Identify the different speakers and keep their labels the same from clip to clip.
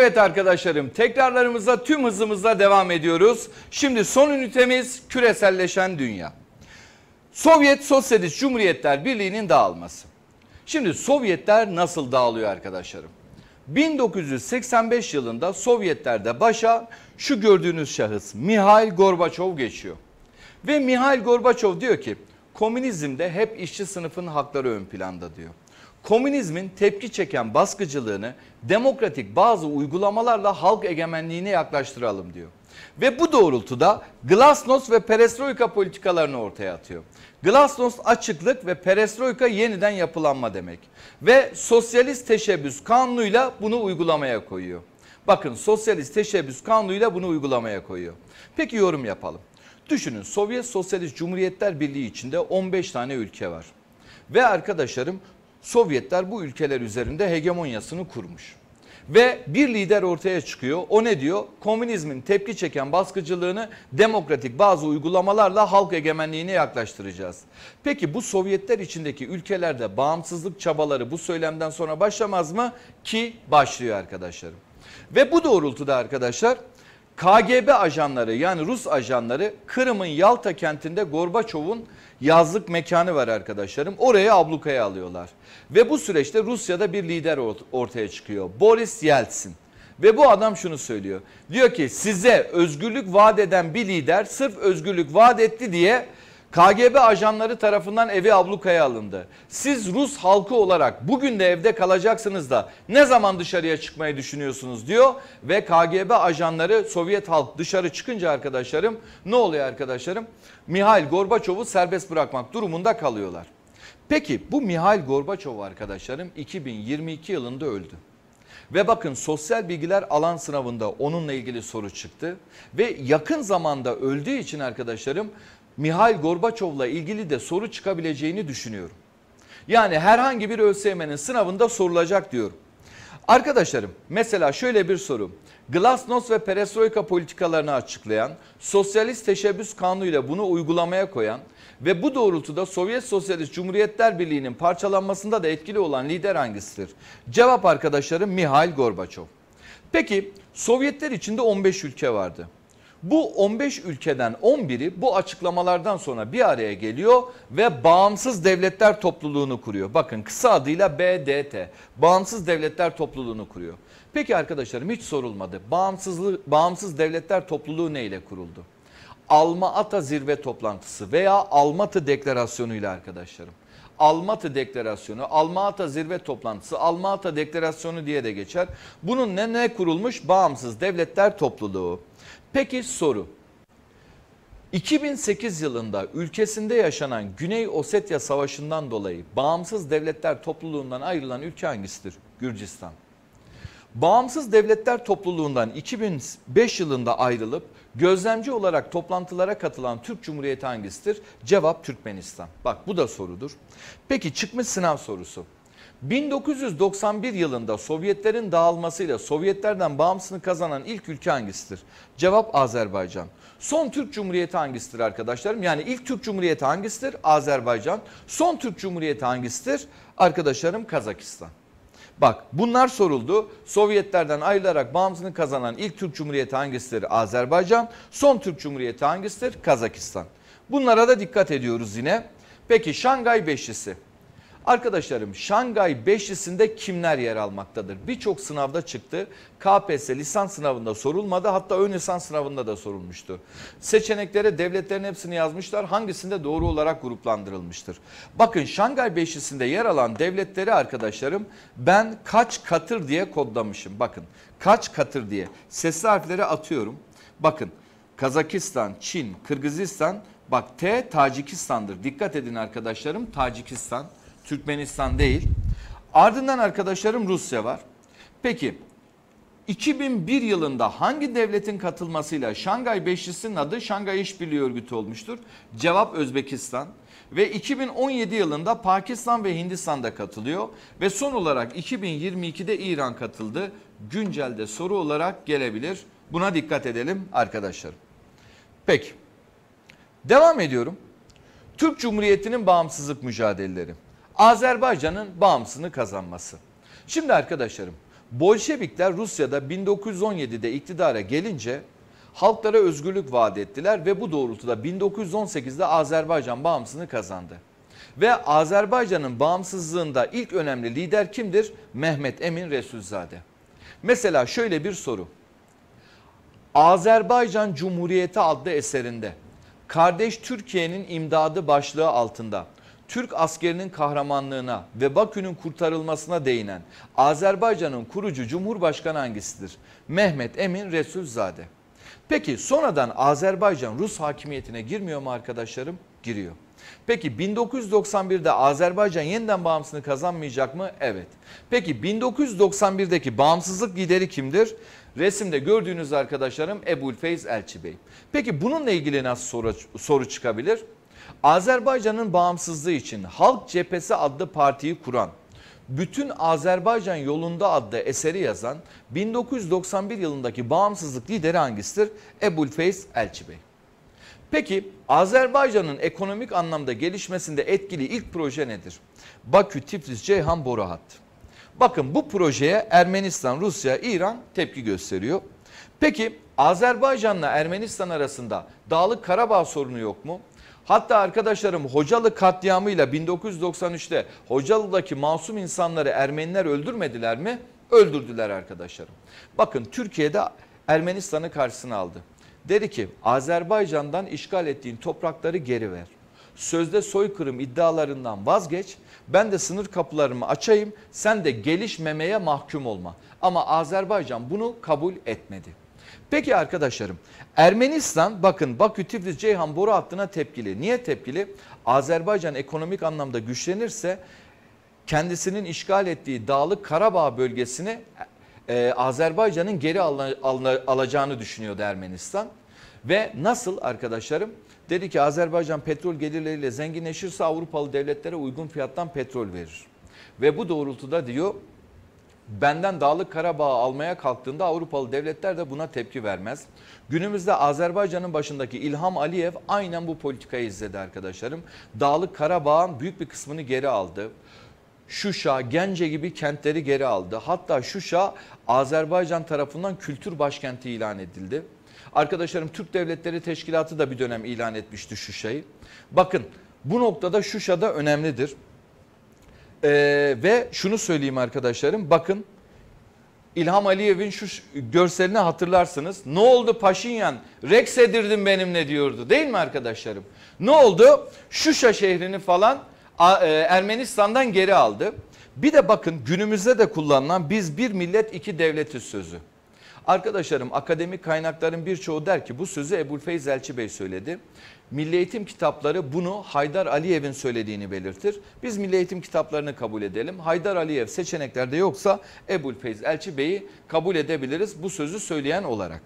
Speaker 1: Evet arkadaşlarım tekrarlarımıza tüm hızımızla devam ediyoruz. Şimdi son ünitemiz küreselleşen dünya. Sovyet Sosyalist Cumhuriyetler Birliği'nin dağılması. Şimdi Sovyetler nasıl dağılıyor arkadaşlarım? 1985 yılında Sovyetler'de başa şu gördüğünüz şahıs Mihail Gorbaçov geçiyor. Ve Mihail Gorbaçov diyor ki komünizmde hep işçi sınıfın hakları ön planda diyor komünizmin tepki çeken baskıcılığını demokratik bazı uygulamalarla halk egemenliğine yaklaştıralım diyor. Ve bu doğrultuda Glasnost ve Perestroika politikalarını ortaya atıyor. Glasnost açıklık ve Perestroika yeniden yapılanma demek. Ve sosyalist teşebbüs kanunuyla bunu uygulamaya koyuyor. Bakın sosyalist teşebbüs kanunuyla bunu uygulamaya koyuyor. Peki yorum yapalım. Düşünün Sovyet Sosyalist Cumhuriyetler Birliği içinde 15 tane ülke var. Ve arkadaşlarım Sovyetler bu ülkeler üzerinde hegemonyasını kurmuş. Ve bir lider ortaya çıkıyor. O ne diyor? Komünizmin tepki çeken baskıcılığını demokratik bazı uygulamalarla halk egemenliğine yaklaştıracağız. Peki bu Sovyetler içindeki ülkelerde bağımsızlık çabaları bu söylemden sonra başlamaz mı? Ki başlıyor arkadaşlarım. Ve bu doğrultuda arkadaşlar KGB ajanları yani Rus ajanları Kırım'ın Yalta kentinde Gorbaçov'un yazlık mekanı var arkadaşlarım. Oraya ablukaya alıyorlar. Ve bu süreçte Rusya'da bir lider ortaya çıkıyor. Boris Yeltsin. Ve bu adam şunu söylüyor. Diyor ki size özgürlük vaat eden bir lider sırf özgürlük vaat etti diye KGB ajanları tarafından evi ablukaya alındı. Siz Rus halkı olarak bugün de evde kalacaksınız da ne zaman dışarıya çıkmayı düşünüyorsunuz diyor ve KGB ajanları Sovyet halk dışarı çıkınca arkadaşlarım ne oluyor arkadaşlarım? Mihail Gorbaçov'u serbest bırakmak durumunda kalıyorlar. Peki bu Mihail Gorbaçov arkadaşlarım 2022 yılında öldü. Ve bakın sosyal bilgiler alan sınavında onunla ilgili soru çıktı. Ve yakın zamanda öldüğü için arkadaşlarım Mihail Gorbaçov'la ilgili de soru çıkabileceğini düşünüyorum. Yani herhangi bir ÖSYM'nin sınavında sorulacak diyorum. Arkadaşlarım mesela şöyle bir soru. Glasnost ve perestroika politikalarını açıklayan, sosyalist teşebbüs kanunuyla bunu uygulamaya koyan ve bu doğrultuda Sovyet Sosyalist Cumhuriyetler Birliği'nin parçalanmasında da etkili olan lider hangisidir? Cevap arkadaşlarım Mihail Gorbaçov. Peki Sovyetler içinde 15 ülke vardı. Bu 15 ülkeden 11'i bu açıklamalardan sonra bir araya geliyor ve Bağımsız Devletler Topluluğunu kuruyor. Bakın kısa adıyla BDT. Bağımsız Devletler Topluluğunu kuruyor. Peki arkadaşlarım hiç sorulmadı. Bağımsızlı, Bağımsız Devletler Topluluğu ne ile kuruldu? Alma-Ata Zirve Toplantısı veya Almatı Deklarasyonu ile arkadaşlarım. Almatı Deklarasyonu, Almata Zirve Toplantısı, Almata Deklarasyonu diye de geçer. Bunun ne ne kurulmuş? Bağımsız Devletler Topluluğu. Peki soru. 2008 yılında ülkesinde yaşanan Güney Osetya Savaşı'ndan dolayı bağımsız devletler topluluğundan ayrılan ülke hangisidir? Gürcistan. Bağımsız Devletler Topluluğundan 2005 yılında ayrılıp gözlemci olarak toplantılara katılan Türk Cumhuriyeti hangisidir? Cevap Türkmenistan. Bak bu da sorudur. Peki çıkmış sınav sorusu. 1991 yılında Sovyetlerin dağılmasıyla Sovyetlerden bağımsını kazanan ilk ülke hangisidir? Cevap Azerbaycan. Son Türk Cumhuriyeti hangisidir arkadaşlarım? Yani ilk Türk Cumhuriyeti hangisidir? Azerbaycan. Son Türk Cumhuriyeti hangisidir? Arkadaşlarım Kazakistan. Bak bunlar soruldu. Sovyetlerden ayrılarak bağımsını kazanan ilk Türk Cumhuriyeti hangisidir? Azerbaycan. Son Türk Cumhuriyeti hangisidir? Kazakistan. Bunlara da dikkat ediyoruz yine. Peki Şangay Beşlisi. Arkadaşlarım Şangay 5'lisinde kimler yer almaktadır? Birçok sınavda çıktı. KPSS lisans sınavında sorulmadı hatta ön lisans sınavında da sorulmuştu. Seçeneklere devletlerin hepsini yazmışlar hangisinde doğru olarak gruplandırılmıştır. Bakın Şangay 5'lisinde yer alan devletleri arkadaşlarım ben kaç katır diye kodlamışım. Bakın kaç katır diye sesli harfleri atıyorum. Bakın Kazakistan, Çin, Kırgızistan bak T Tacikistan'dır. Dikkat edin arkadaşlarım Tacikistan. Türkmenistan değil. Ardından arkadaşlarım Rusya var. Peki 2001 yılında hangi devletin katılmasıyla Şangay Beşlisi'nin adı Şangay İşbirliği Örgütü olmuştur? Cevap Özbekistan ve 2017 yılında Pakistan ve Hindistan da katılıyor ve son olarak 2022'de İran katıldı. Güncelde soru olarak gelebilir. Buna dikkat edelim arkadaşlarım. Peki. Devam ediyorum. Türk Cumhuriyeti'nin bağımsızlık mücadeleleri. Azerbaycan'ın bağımsızlığını kazanması. Şimdi arkadaşlarım Bolşevikler Rusya'da 1917'de iktidara gelince halklara özgürlük vaat ettiler ve bu doğrultuda 1918'de Azerbaycan bağımsızlığını kazandı. Ve Azerbaycan'ın bağımsızlığında ilk önemli lider kimdir? Mehmet Emin Resulzade. Mesela şöyle bir soru. Azerbaycan Cumhuriyeti adlı eserinde kardeş Türkiye'nin imdadı başlığı altında Türk askerinin kahramanlığına ve Bakü'nün kurtarılmasına değinen Azerbaycan'ın kurucu Cumhurbaşkanı hangisidir? Mehmet Emin Resulzade. Peki sonradan Azerbaycan Rus hakimiyetine girmiyor mu arkadaşlarım? Giriyor. Peki 1991'de Azerbaycan yeniden bağımsızlığını kazanmayacak mı? Evet. Peki 1991'deki bağımsızlık lideri kimdir? Resimde gördüğünüz arkadaşlarım Ebu'l Feyz Elçi Bey. Peki bununla ilgili nasıl soru, soru çıkabilir? Azerbaycan'ın bağımsızlığı için Halk Cephesi adlı partiyi kuran, Bütün Azerbaycan Yolunda adlı eseri yazan 1991 yılındaki bağımsızlık lideri hangisidir? Ebu'l-Feys Elçi Bey. Peki Azerbaycan'ın ekonomik anlamda gelişmesinde etkili ilk proje nedir? Bakü, Tiflis, Ceyhan, Boru Hattı. Bakın bu projeye Ermenistan, Rusya, İran tepki gösteriyor. Peki Azerbaycan'la Ermenistan arasında Dağlık Karabağ sorunu yok mu? Hatta arkadaşlarım Hocalı katliamıyla 1993'te Hocalı'daki masum insanları Ermeniler öldürmediler mi? Öldürdüler arkadaşlarım. Bakın Türkiye'de Ermenistan'ı karşısına aldı. Dedi ki Azerbaycan'dan işgal ettiğin toprakları geri ver. Sözde soykırım iddialarından vazgeç. Ben de sınır kapılarımı açayım. Sen de gelişmemeye mahkum olma. Ama Azerbaycan bunu kabul etmedi. Peki arkadaşlarım Ermenistan bakın Bakü Tiflis Ceyhan boru hattına tepkili. Niye tepkili? Azerbaycan ekonomik anlamda güçlenirse kendisinin işgal ettiği Dağlık Karabağ bölgesini e, Azerbaycan'ın geri al, al, alacağını düşünüyordu Ermenistan. Ve nasıl arkadaşlarım? Dedi ki Azerbaycan petrol gelirleriyle zenginleşirse Avrupalı devletlere uygun fiyattan petrol verir. Ve bu doğrultuda diyor benden Dağlık Karabağ'ı almaya kalktığında Avrupalı devletler de buna tepki vermez. Günümüzde Azerbaycan'ın başındaki İlham Aliyev aynen bu politikayı izledi arkadaşlarım. Dağlık Karabağ'ın büyük bir kısmını geri aldı. Şuşa, Gence gibi kentleri geri aldı. Hatta Şuşa Azerbaycan tarafından kültür başkenti ilan edildi. Arkadaşlarım Türk Devletleri Teşkilatı da bir dönem ilan etmişti Şuşa'yı. Bakın bu noktada Şuşa da önemlidir. Ee, ve şunu söyleyeyim arkadaşlarım bakın İlham Aliyev'in şu görselini hatırlarsınız. Ne oldu Paşinyan? Rex edirdin benimle diyordu değil mi arkadaşlarım? Ne oldu? Şuşa şehrini falan e, Ermenistan'dan geri aldı. Bir de bakın günümüzde de kullanılan biz bir millet iki devletiz sözü. Arkadaşlarım akademik kaynakların birçoğu der ki bu sözü Ebu Feyz Elçi Bey söyledi. Milli Eğitim kitapları bunu Haydar Aliyev'in söylediğini belirtir. Biz Milli Eğitim kitaplarını kabul edelim. Haydar Aliyev seçeneklerde yoksa Ebul Feyz Elçi Bey'i kabul edebiliriz bu sözü söyleyen olarak.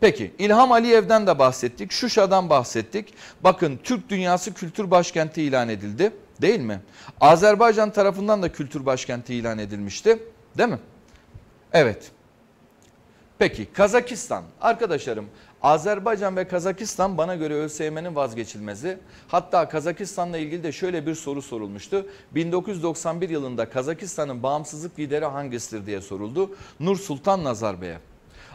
Speaker 1: Peki İlham Aliyev'den de bahsettik. Şuşa'dan bahsettik. Bakın Türk Dünyası Kültür Başkenti ilan edildi değil mi? Azerbaycan tarafından da Kültür Başkenti ilan edilmişti değil mi? Evet. Peki Kazakistan arkadaşlarım Azerbaycan ve Kazakistan bana göre ÖSYM'nin vazgeçilmezi. Hatta Kazakistan'la ilgili de şöyle bir soru sorulmuştu. 1991 yılında Kazakistan'ın bağımsızlık lideri hangisidir diye soruldu. Nur Sultan Nazarbayev.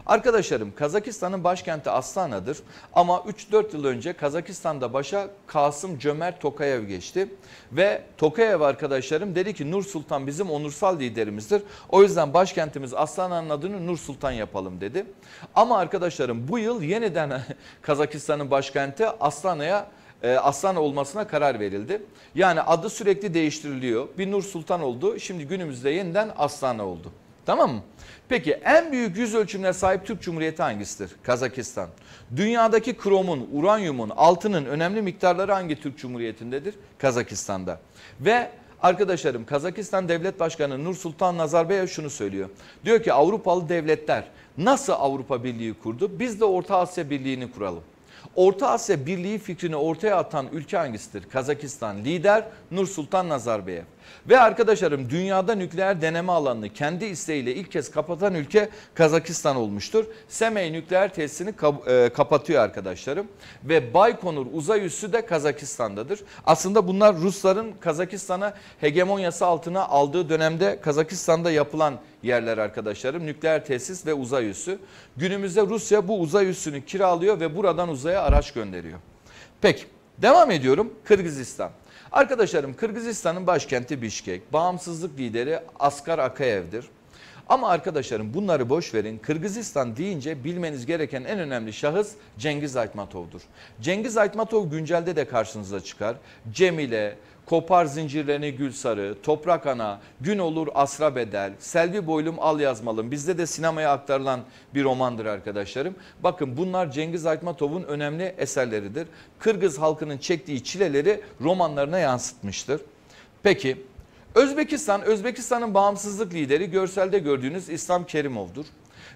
Speaker 1: Arkadaşlarım Kazakistan'ın başkenti Astana'dır ama 3-4 yıl önce Kazakistan'da başa Kasım Cömert Tokayev geçti ve Tokayev arkadaşlarım dedi ki Nur Sultan bizim onursal liderimizdir. O yüzden başkentimiz Astana'nın adını Nur Sultan yapalım dedi. Ama arkadaşlarım bu yıl yeniden Kazakistan'ın başkenti Astana'ya e, aslan olmasına karar verildi. Yani adı sürekli değiştiriliyor. Bir Nur Sultan oldu. Şimdi günümüzde yeniden Astana oldu. Tamam mı? Peki en büyük yüz ölçümüne sahip Türk Cumhuriyeti hangisidir? Kazakistan. Dünyadaki kromun, uranyumun, altının önemli miktarları hangi Türk Cumhuriyeti'ndedir? Kazakistan'da. Ve arkadaşlarım Kazakistan Devlet Başkanı Nursultan Nazarbayev şunu söylüyor. Diyor ki Avrupalı devletler nasıl Avrupa Birliği kurdu? Biz de Orta Asya Birliği'ni kuralım. Orta Asya Birliği fikrini ortaya atan ülke hangisidir? Kazakistan lider Nursultan Nazarbayev. Ve arkadaşlarım dünyada nükleer deneme alanını kendi isteğiyle ilk kez kapatan ülke Kazakistan olmuştur. Semey nükleer tesisini kap e, kapatıyor arkadaşlarım. Ve Baykonur uzay üssü de Kazakistan'dadır. Aslında bunlar Rusların Kazakistan'a hegemonyası altına aldığı dönemde Kazakistan'da yapılan yerler arkadaşlarım. Nükleer tesis ve uzay üssü. Günümüzde Rusya bu uzay üssünü kiralıyor ve buradan uzaya araç gönderiyor. Peki devam ediyorum Kırgızistan. Arkadaşlarım Kırgızistan'ın başkenti Bişkek. Bağımsızlık lideri Askar Akayev'dir. Ama arkadaşlarım bunları boş verin. Kırgızistan deyince bilmeniz gereken en önemli şahıs Cengiz Aytmatov'dur. Cengiz Aytmatov güncelde de karşınıza çıkar. Cemile, Kopar zincirlerini gül sarı, toprak ana, gün olur asra bedel, Selvi boylum al yazmalım. Bizde de sinemaya aktarılan bir romandır arkadaşlarım. Bakın bunlar Cengiz Aytmatov'un önemli eserleridir. Kırgız halkının çektiği çileleri romanlarına yansıtmıştır. Peki Özbekistan, Özbekistan'ın bağımsızlık lideri görselde gördüğünüz İslam Kerimov'dur.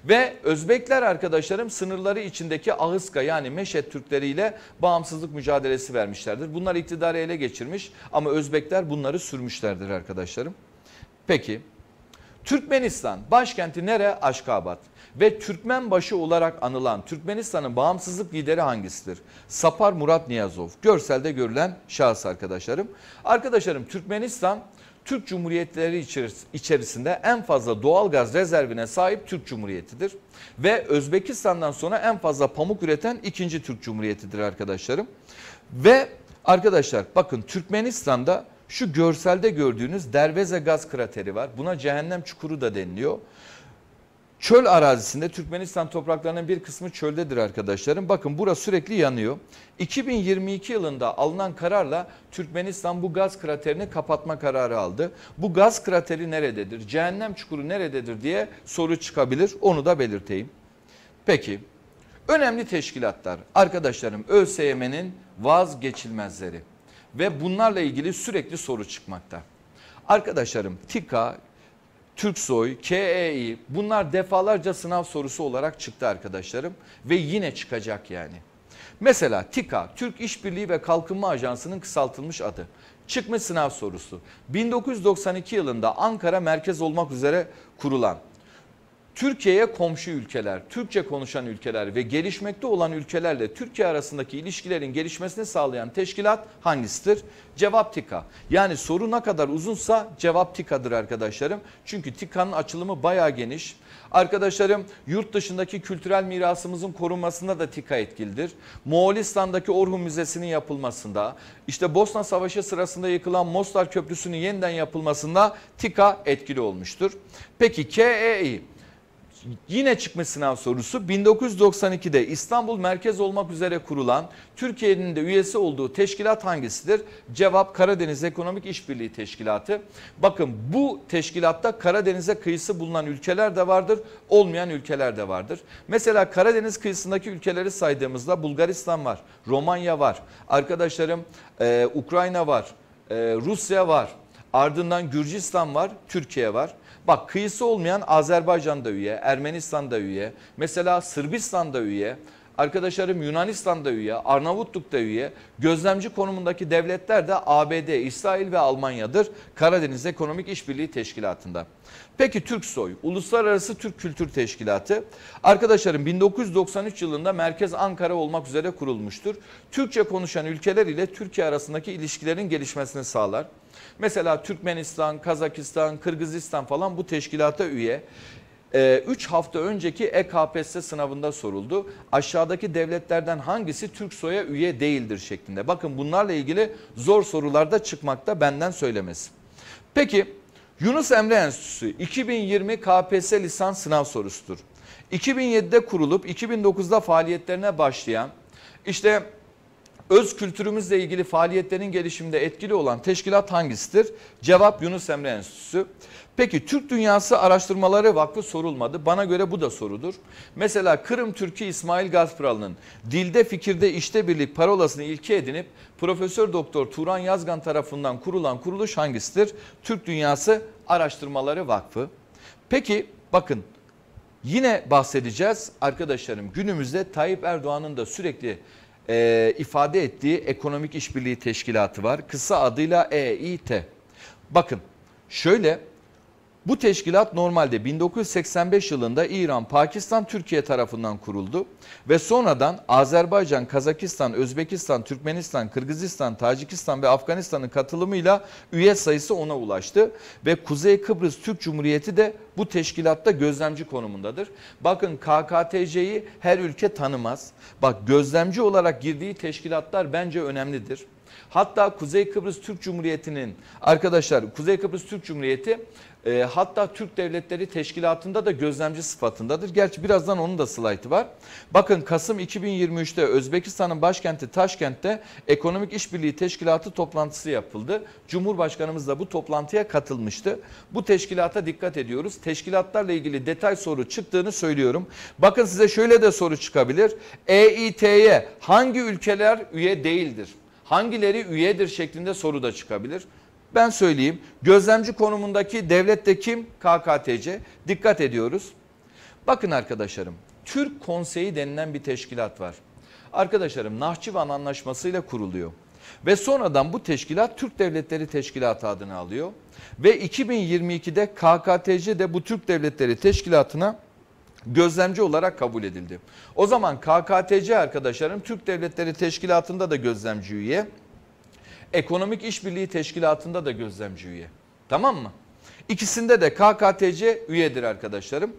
Speaker 1: Ve Özbekler arkadaşlarım sınırları içindeki Ağızka yani Meşet Türkleri ile bağımsızlık mücadelesi vermişlerdir. Bunlar iktidarı ele geçirmiş ama Özbekler bunları sürmüşlerdir arkadaşlarım. Peki Türkmenistan başkenti nere? Aşkabat ve Türkmenbaşı olarak anılan Türkmenistan'ın bağımsızlık lideri hangisidir? Sapar Murat Niyazov görselde görülen şahıs arkadaşlarım. Arkadaşlarım Türkmenistan Türk Cumhuriyetleri içerisinde en fazla doğal gaz rezervine sahip Türk Cumhuriyeti'dir. Ve Özbekistan'dan sonra en fazla pamuk üreten ikinci Türk Cumhuriyeti'dir arkadaşlarım. Ve arkadaşlar bakın Türkmenistan'da şu görselde gördüğünüz Derveze gaz krateri var. Buna cehennem çukuru da deniliyor. Çöl arazisinde Türkmenistan topraklarının bir kısmı çöldedir arkadaşlarım. Bakın bura sürekli yanıyor. 2022 yılında alınan kararla Türkmenistan bu gaz kraterini kapatma kararı aldı. Bu gaz krateri nerededir? Cehennem çukuru nerededir diye soru çıkabilir. Onu da belirteyim. Peki önemli teşkilatlar arkadaşlarım ÖSYM'nin vazgeçilmezleri ve bunlarla ilgili sürekli soru çıkmakta. Arkadaşlarım TİKA, Türksoy, KEİ bunlar defalarca sınav sorusu olarak çıktı arkadaşlarım ve yine çıkacak yani. Mesela TİKA, Türk İşbirliği ve Kalkınma Ajansı'nın kısaltılmış adı. Çıkmış sınav sorusu. 1992 yılında Ankara merkez olmak üzere kurulan Türkiye'ye komşu ülkeler, Türkçe konuşan ülkeler ve gelişmekte olan ülkelerle Türkiye arasındaki ilişkilerin gelişmesini sağlayan teşkilat hangisidir? Cevap TİKA. Yani soru ne kadar uzunsa cevap TİKA'dır arkadaşlarım. Çünkü TİKA'nın açılımı baya geniş. Arkadaşlarım yurt dışındaki kültürel mirasımızın korunmasında da TİKA etkilidir. Moğolistan'daki Orhun Müzesi'nin yapılmasında, işte Bosna Savaşı sırasında yıkılan Mostar Köprüsü'nün yeniden yapılmasında TİKA etkili olmuştur. Peki KEİ Yine çıkmış sınav sorusu 1992'de İstanbul merkez olmak üzere kurulan Türkiye'nin de üyesi olduğu teşkilat hangisidir? Cevap Karadeniz Ekonomik İşbirliği Teşkilatı. Bakın bu teşkilatta Karadeniz'e kıyısı bulunan ülkeler de vardır, olmayan ülkeler de vardır. Mesela Karadeniz kıyısındaki ülkeleri saydığımızda Bulgaristan var, Romanya var, arkadaşlarım e, Ukrayna var, e, Rusya var, ardından Gürcistan var, Türkiye var. Bak kıyısı olmayan Azerbaycan'da üye, Ermenistan'da üye, mesela Sırbistan'da üye, arkadaşlarım Yunanistan'da üye, Arnavutluk'ta üye. Gözlemci konumundaki devletler de ABD, İsrail ve Almanya'dır Karadeniz Ekonomik İşbirliği Teşkilatı'nda. Peki Türksoy, Uluslararası Türk Kültür Teşkilatı. Arkadaşlarım 1993 yılında Merkez Ankara olmak üzere kurulmuştur. Türkçe konuşan ülkeler ile Türkiye arasındaki ilişkilerin gelişmesini sağlar. Mesela Türkmenistan, Kazakistan, Kırgızistan falan bu teşkilata üye. 3 ee, hafta önceki EKPS sınavında soruldu. Aşağıdaki devletlerden hangisi Türk soya üye değildir şeklinde. Bakın bunlarla ilgili zor sorularda çıkmakta benden söylemesi. Peki Yunus Emre Enstitüsü 2020 KPSS lisans sınav sorusudur. 2007'de kurulup 2009'da faaliyetlerine başlayan işte öz kültürümüzle ilgili faaliyetlerin gelişiminde etkili olan teşkilat hangisidir? Cevap Yunus Emre Enstitüsü. Peki Türk Dünyası Araştırmaları Vakfı sorulmadı. Bana göre bu da sorudur. Mesela Kırım Türkü İsmail Gazpıral'ın dilde fikirde işte birlik parolasını ilke edinip Profesör Doktor Turan Yazgan tarafından kurulan kuruluş hangisidir? Türk Dünyası Araştırmaları Vakfı. Peki bakın Yine bahsedeceğiz arkadaşlarım günümüzde Tayyip Erdoğan'ın da sürekli e, ifade ettiği Ekonomik işbirliği Teşkilatı var. Kısa adıyla EİT. Bakın şöyle bu teşkilat normalde 1985 yılında İran, Pakistan, Türkiye tarafından kuruldu ve sonradan Azerbaycan, Kazakistan, Özbekistan, Türkmenistan, Kırgızistan, Tacikistan ve Afganistan'ın katılımıyla üye sayısı ona ulaştı ve Kuzey Kıbrıs Türk Cumhuriyeti de bu teşkilatta gözlemci konumundadır. Bakın KKTC'yi her ülke tanımaz. Bak gözlemci olarak girdiği teşkilatlar bence önemlidir. Hatta Kuzey Kıbrıs Türk Cumhuriyeti'nin arkadaşlar Kuzey Kıbrıs Türk Cumhuriyeti e, hatta Türk Devletleri Teşkilatı'nda da gözlemci sıfatındadır. Gerçi birazdan onun da slaytı var. Bakın Kasım 2023'te Özbekistan'ın başkenti Taşkent'te Ekonomik İşbirliği Teşkilatı toplantısı yapıldı. Cumhurbaşkanımız da bu toplantıya katılmıştı. Bu teşkilata dikkat ediyoruz. Teşkilatlarla ilgili detay soru çıktığını söylüyorum. Bakın size şöyle de soru çıkabilir. EİT'ye hangi ülkeler üye değildir? Hangileri üyedir şeklinde soru da çıkabilir. Ben söyleyeyim gözlemci konumundaki devlet de kim? KKTC. Dikkat ediyoruz. Bakın arkadaşlarım Türk Konseyi denilen bir teşkilat var. Arkadaşlarım Nahçıvan Anlaşması ile kuruluyor. Ve sonradan bu teşkilat Türk Devletleri Teşkilatı adını alıyor. Ve 2022'de KKTC de bu Türk Devletleri Teşkilatı'na gözlemci olarak kabul edildi. O zaman KKTC arkadaşlarım Türk Devletleri Teşkilatı'nda da gözlemci üye. Ekonomik İşbirliği Teşkilatı'nda da gözlemci üye. Tamam mı? İkisinde de KKTC üyedir arkadaşlarım.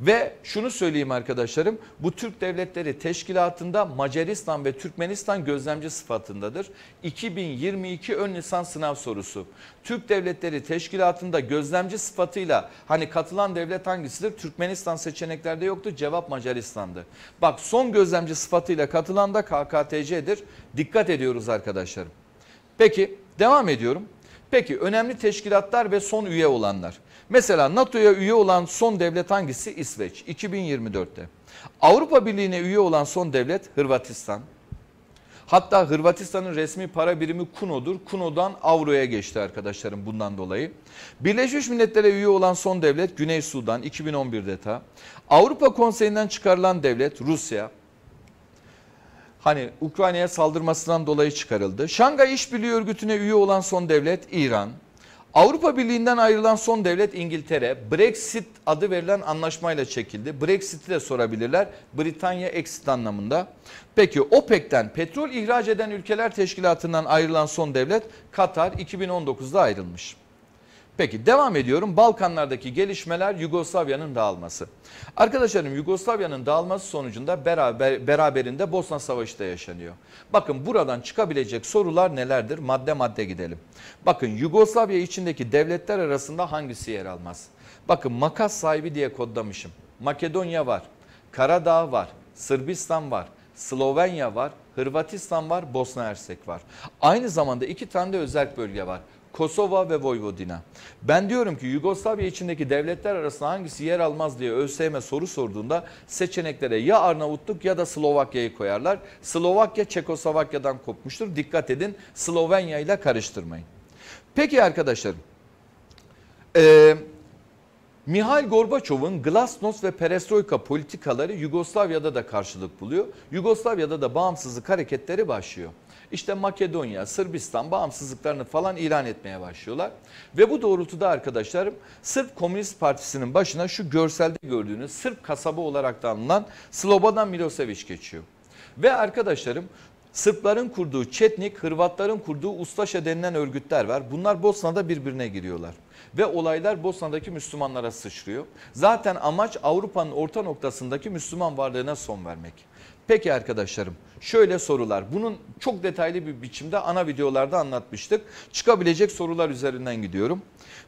Speaker 1: Ve şunu söyleyeyim arkadaşlarım bu Türk Devletleri Teşkilatı'nda Macaristan ve Türkmenistan gözlemci sıfatındadır. 2022 ön Lisans sınav sorusu. Türk Devletleri Teşkilatı'nda gözlemci sıfatıyla hani katılan devlet hangisidir? Türkmenistan seçeneklerde yoktu cevap Macaristan'dı. Bak son gözlemci sıfatıyla katılan da KKTC'dir. Dikkat ediyoruz arkadaşlarım. Peki devam ediyorum. Peki önemli teşkilatlar ve son üye olanlar. Mesela NATO'ya üye olan son devlet hangisi? İsveç 2024'te. Avrupa Birliği'ne üye olan son devlet Hırvatistan. Hatta Hırvatistan'ın resmi para birimi Kuno'dur. Kuno'dan Avro'ya geçti arkadaşlarım bundan dolayı. Birleşmiş Milletler'e üye olan son devlet Güney Sudan 2011'de ta. Avrupa Konseyi'nden çıkarılan devlet Rusya hani Ukrayna'ya saldırmasından dolayı çıkarıldı. Şangay İşbirliği Örgütü'ne üye olan son devlet İran. Avrupa Birliği'nden ayrılan son devlet İngiltere. Brexit adı verilen anlaşmayla çekildi. Brexit'i de sorabilirler. Britanya exit anlamında. Peki OPEC'ten petrol ihraç eden ülkeler teşkilatından ayrılan son devlet Katar 2019'da ayrılmış. Peki devam ediyorum. Balkanlardaki gelişmeler Yugoslavya'nın dağılması. Arkadaşlarım Yugoslavya'nın dağılması sonucunda beraber, beraberinde Bosna Savaşı da yaşanıyor. Bakın buradan çıkabilecek sorular nelerdir? Madde madde gidelim. Bakın Yugoslavya içindeki devletler arasında hangisi yer almaz? Bakın makas sahibi diye kodlamışım. Makedonya var, Karadağ var, Sırbistan var, Slovenya var, Hırvatistan var, Bosna Hersek var. Aynı zamanda iki tane de özel bölge var. Kosova ve Voyvodina. Ben diyorum ki Yugoslavya içindeki devletler arasında hangisi yer almaz diye ÖSYM soru sorduğunda seçeneklere ya Arnavutluk ya da Slovakya'yı koyarlar. Slovakya Çekoslovakya'dan kopmuştur. Dikkat edin Slovenya ile karıştırmayın. Peki arkadaşlarım. Eee... Mihail Gorbaçov'un glasnost ve perestroika politikaları Yugoslavya'da da karşılık buluyor. Yugoslavya'da da bağımsızlık hareketleri başlıyor işte Makedonya, Sırbistan bağımsızlıklarını falan ilan etmeye başlıyorlar. Ve bu doğrultuda arkadaşlarım Sırp Komünist Partisi'nin başına şu görselde gördüğünüz Sırp kasaba olarak da anılan Slobodan Milosevic geçiyor. Ve arkadaşlarım Sırpların kurduğu Çetnik, Hırvatların kurduğu Ustaşa denilen örgütler var. Bunlar Bosna'da birbirine giriyorlar. Ve olaylar Bosna'daki Müslümanlara sıçrıyor. Zaten amaç Avrupa'nın orta noktasındaki Müslüman varlığına son vermek. Peki arkadaşlarım şöyle sorular. Bunun çok detaylı bir biçimde ana videolarda anlatmıştık. Çıkabilecek sorular üzerinden gidiyorum.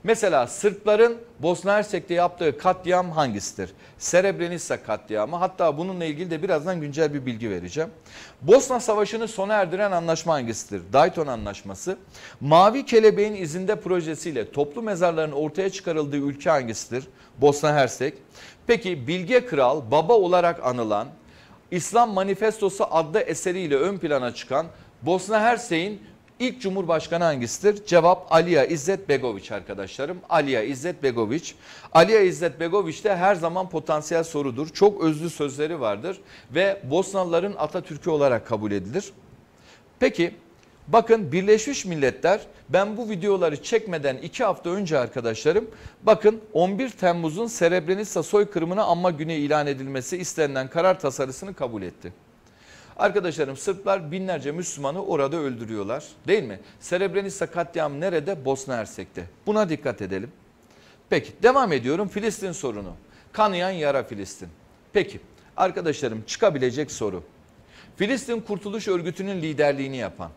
Speaker 1: Mesela Sırpların Bosna Hersek'te yaptığı katliam hangisidir? Serebrenitsa katliamı hatta bununla ilgili de birazdan güncel bir bilgi vereceğim. Bosna Savaşı'nı sona erdiren anlaşma hangisidir? Dayton Anlaşması. Mavi Kelebeğin izinde projesiyle toplu mezarların ortaya çıkarıldığı ülke hangisidir? Bosna Hersek. Peki Bilge Kral baba olarak anılan İslam Manifestosu adlı eseriyle ön plana çıkan Bosna Hersey'in ilk cumhurbaşkanı hangisidir? Cevap Aliya İzzet Begoviç arkadaşlarım. Aliya İzzet Begoviç. Aliya İzzet Begoviç de her zaman potansiyel sorudur. Çok özlü sözleri vardır ve Bosnalıların Atatürk'ü olarak kabul edilir. Peki Bakın Birleşmiş Milletler ben bu videoları çekmeden 2 hafta önce arkadaşlarım bakın 11 Temmuz'un Srebrenica soykırımına anma günü ilan edilmesi istenilen karar tasarısını kabul etti. Arkadaşlarım Sırplar binlerce Müslümanı orada öldürüyorlar değil mi? Srebrenica katliam nerede? Bosna Hersek'te. Buna dikkat edelim. Peki devam ediyorum Filistin sorunu. Kanayan yara Filistin. Peki arkadaşlarım çıkabilecek soru. Filistin Kurtuluş Örgütü'nün liderliğini yapan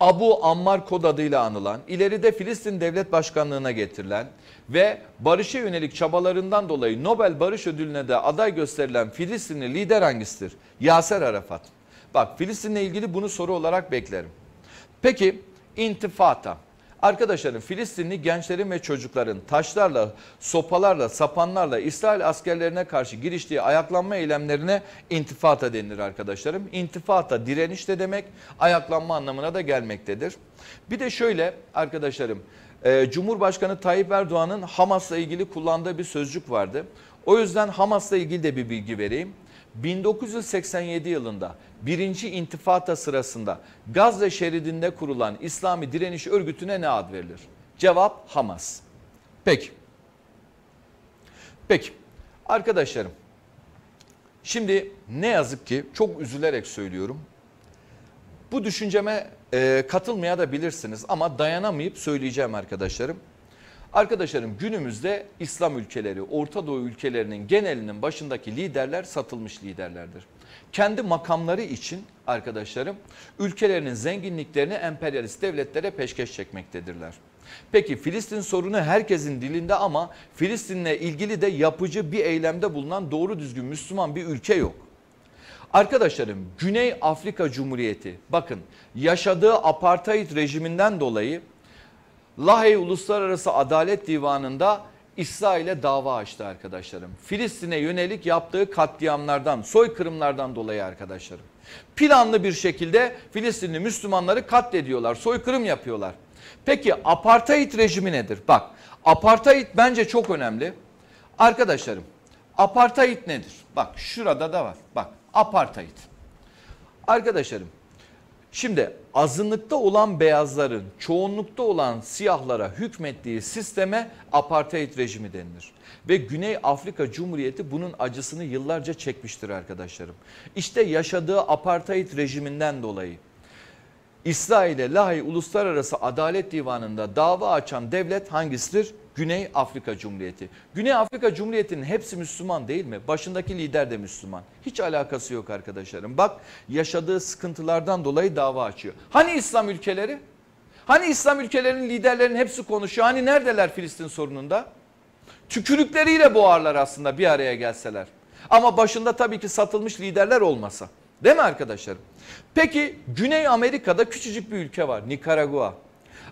Speaker 1: Abu Ammar kod adıyla anılan, ileride Filistin Devlet Başkanlığı'na getirilen ve barışa yönelik çabalarından dolayı Nobel Barış Ödülü'ne de aday gösterilen Filistinli lider hangisidir? Yaser Arafat. Bak Filistin'le ilgili bunu soru olarak beklerim. Peki intifata. Arkadaşlarım Filistinli gençlerin ve çocukların taşlarla, sopalarla, sapanlarla İsrail askerlerine karşı giriştiği ayaklanma eylemlerine intifata denilir arkadaşlarım. İntifata direniş de demek ayaklanma anlamına da gelmektedir. Bir de şöyle arkadaşlarım e, Cumhurbaşkanı Tayyip Erdoğan'ın Hamas'la ilgili kullandığı bir sözcük vardı. O yüzden Hamas'la ilgili de bir bilgi vereyim. 1987 yılında birinci intifata sırasında Gazze şeridinde kurulan İslami direniş örgütüne ne ad verilir? Cevap Hamas. Peki. Peki arkadaşlarım şimdi ne yazık ki çok üzülerek söylüyorum. Bu düşünceme e, katılmaya da bilirsiniz ama dayanamayıp söyleyeceğim arkadaşlarım. Arkadaşlarım günümüzde İslam ülkeleri, Orta Doğu ülkelerinin genelinin başındaki liderler satılmış liderlerdir. Kendi makamları için arkadaşlarım ülkelerinin zenginliklerini emperyalist devletlere peşkeş çekmektedirler. Peki Filistin sorunu herkesin dilinde ama Filistin'le ilgili de yapıcı bir eylemde bulunan doğru düzgün Müslüman bir ülke yok. Arkadaşlarım Güney Afrika Cumhuriyeti bakın yaşadığı apartheid rejiminden dolayı Lahey Uluslararası Adalet Divanı'nda İsrail'e dava açtı arkadaşlarım. Filistin'e yönelik yaptığı katliamlardan, soykırımlardan dolayı arkadaşlarım. Planlı bir şekilde Filistinli Müslümanları katlediyorlar, soykırım yapıyorlar. Peki apartheid rejimi nedir? Bak apartheid bence çok önemli. Arkadaşlarım apartheid nedir? Bak şurada da var. Bak apartheid. Arkadaşlarım Şimdi azınlıkta olan beyazların çoğunlukta olan siyahlara hükmettiği sisteme apartheid rejimi denilir. Ve Güney Afrika Cumhuriyeti bunun acısını yıllarca çekmiştir arkadaşlarım. İşte yaşadığı apartheid rejiminden dolayı İsrail'e Lahey Uluslararası Adalet Divanı'nda dava açan devlet hangisidir? Güney Afrika Cumhuriyeti. Güney Afrika Cumhuriyeti'nin hepsi Müslüman değil mi? Başındaki lider de Müslüman. Hiç alakası yok arkadaşlarım. Bak yaşadığı sıkıntılardan dolayı dava açıyor. Hani İslam ülkeleri? Hani İslam ülkelerinin liderlerinin hepsi konuşuyor. Hani neredeler Filistin sorununda? Tükürükleriyle boğarlar aslında bir araya gelseler. Ama başında tabii ki satılmış liderler olmasa. Değil mi arkadaşlarım? Peki Güney Amerika'da küçücük bir ülke var Nikaragua.